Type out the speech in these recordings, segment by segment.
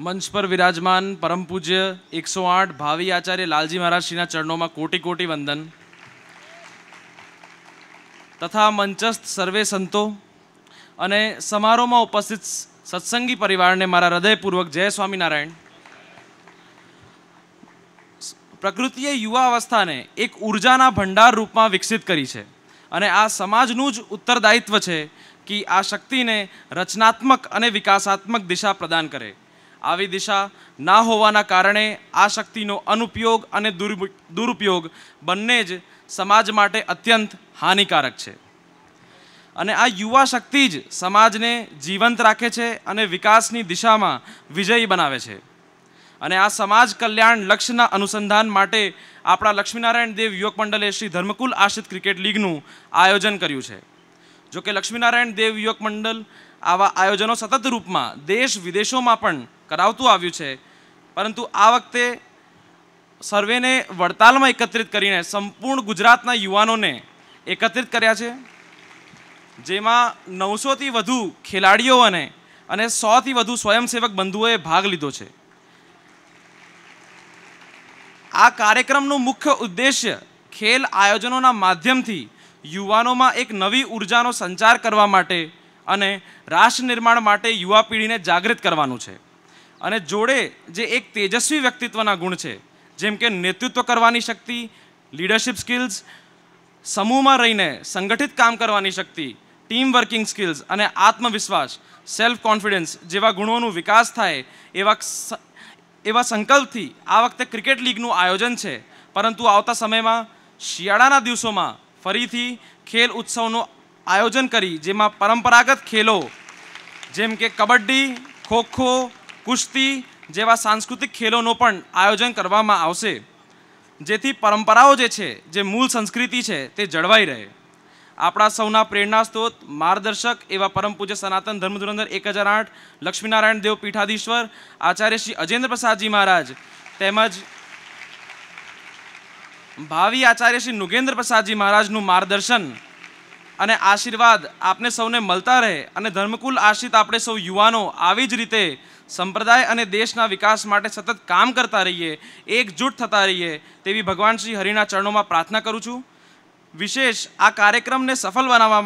મંચ પર વિરાજમાન પરમ પૂજ્ય એકસો આઠ ભાવિ આચાર્ય લાલજી મહારાજશ્રીના ચરણોમાં કોટી કોટી વંદન તથા મંચસ્થ સર્વે સંતો અને સમારોહમાં ઉપસ્થિત સત્સંગી પરિવારને મારા હૃદયપૂર્વક જય સ્વામિનારાયણ પ્રકૃતિએ યુવા અવસ્થાને એક ઉર્જાના ભંડાર રૂપમાં વિકસિત કરી છે અને આ સમાજનું જ ઉત્તરદાયિત્વ છે કે આ શક્તિને રચનાત્મક અને વિકાસાત્મક દિશા પ્રદાન કરે આવી દિશા ના હોવાના કારણે આ શક્તિનો અનુપયોગ અને દુરુપયોગ બંને જ સમાજ માટે અત્યંત હાનિકારક છે અને આ યુવા શક્તિ જ સમાજને જીવંત રાખે છે અને વિકાસની દિશામાં વિજયી બનાવે છે અને આ સમાજ કલ્યાણ લક્ષ્યના અનુસંધાન માટે આપણા લક્ષ્મીનારાયણ દેવ યુવક મંડળે શ્રી ધર્મકુલ આશ્રિત ક્રિકેટ લીગનું આયોજન કર્યું છે જોકે લક્ષ્મીનારાયણ દેવ યુવક મંડળ આવા આયોજનો સતત રૂપમાં દેશ વિદેશોમાં પણ કરાવતું આવ્યું છે પરંતુ આ વખતે સર્વેને વડતાલમાં એકત્રિત કરીને સંપૂર્ણ ગુજરાતના યુવાનોને એકત્રિત કર્યા છે જેમાં નવસોથી વધુ ખેલાડીઓ અને અને સોથી વધુ સ્વયંસેવક બંધુઓએ ભાગ લીધો છે આ કાર્યક્રમનો મુખ્ય ઉદ્દેશ્ય ખેલ આયોજનોના માધ્યમથી યુવાનોમાં એક નવી ઉર્જાનો સંચાર કરવા માટે અને રાષ્ટ્ર નિર્માણ માટે યુવા પેઢીને જાગૃત કરવાનું છે અને જોડે જે એક તેજસ્વી વ્યક્તિત્વના ગુણ છે જેમ કે નેતૃત્વ કરવાની શક્તિ લીડરશિપ સ્કિલ્સ સમૂહમાં રહીને સંગઠિત કામ કરવાની શક્તિ ટીમ વર્કિંગ સ્કિલ્સ અને આત્મવિશ્વાસ સેલ્ફ કોન્ફિડન્સ જેવા ગુણોનો વિકાસ થાય એવા એવા સંકલ્પથી આ વખતે ક્રિકેટ લીગનું આયોજન છે પરંતુ આવતા સમયમાં શિયાળાના દિવસોમાં ફરીથી ખેલ ઉત્સવનું આયોજન કરી જેમાં પરંપરાગત ખેલો જેમ કે કબડ્ડી ખોખો કુસ્તી જેવા સાંસ્કૃતિક ખેલોનો પણ આયોજન કરવામાં આવશે જેથી પરંપરાઓ જે છે જે મૂળ સંસ્કૃતિ છે તે જળવાઈ રહે આપણા સૌના પ્રેરણા સ્ત્રોત માર્ગદર્શક એવા પરમ પૂજ્ય સનાતન ધર્મ એક હજાર આઠ લક્ષ્મીનારાયણ દેવ પીઠાધીશ્વર આચાર્ય શ્રી અજેન્દ્ર પ્રસાદજી મહારાજ તેમજ ભાવિ આચાર્ય શ્રી નુગેન્દ્ર પ્રસાદજી મહારાજનું માર્ગદર્શન અને આશીર્વાદ આપને સૌને મળતા રહે અને ધર્મકુલ આશ્રિત આપણે સૌ યુવાનો આવી જ રીતે સંપ્રદાય અને દેશના વિકાસ માટે સતત કામ કરતા રહીએ એકજૂટ થતા રહીએ તેવી ભગવાન શ્રી હરિના ચરણોમાં પ્રાર્થના કરું છું વિશેષ આ કાર્યક્રમને સફળ બનાવવા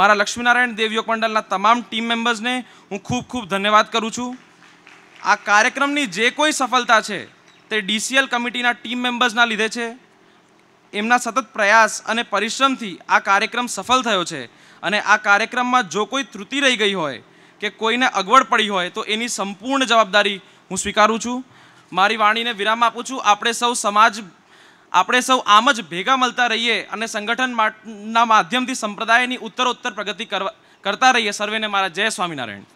મારા લક્ષ્મીનારાયણ દેવયોગ મંડળના તમામ ટીમ મેમ્બર્સને હું ખૂબ ખૂબ ધન્યવાદ કરું છું આ કાર્યક્રમની જે કોઈ સફળતા છે તે ડીસીએલ કમિટીના ટીમ મેમ્બર્સના લીધે છે એમના સતત પ્રયાસ અને પરિશ્રમથી આ કાર્યક્રમ સફળ થયો છે અને આ કાર્યક્રમમાં જો કોઈ ત્રુટિ રહી ગઈ હોય કે કોઈને અગવડ પડી હોય તો એની સંપૂર્ણ જવાબદારી હું સ્વીકારું છું મારી વાણીને વિરામ આપું છું આપણે સૌ સમાજ આપણે સૌ આમ જ ભેગા મળતા રહીએ અને સંગઠનના માધ્યમથી સંપ્રદાયની ઉત્તરોત્તર પ્રગતિ કરવા કરતા રહીએ સર્વેને મારા જય સ્વામિનારાયણ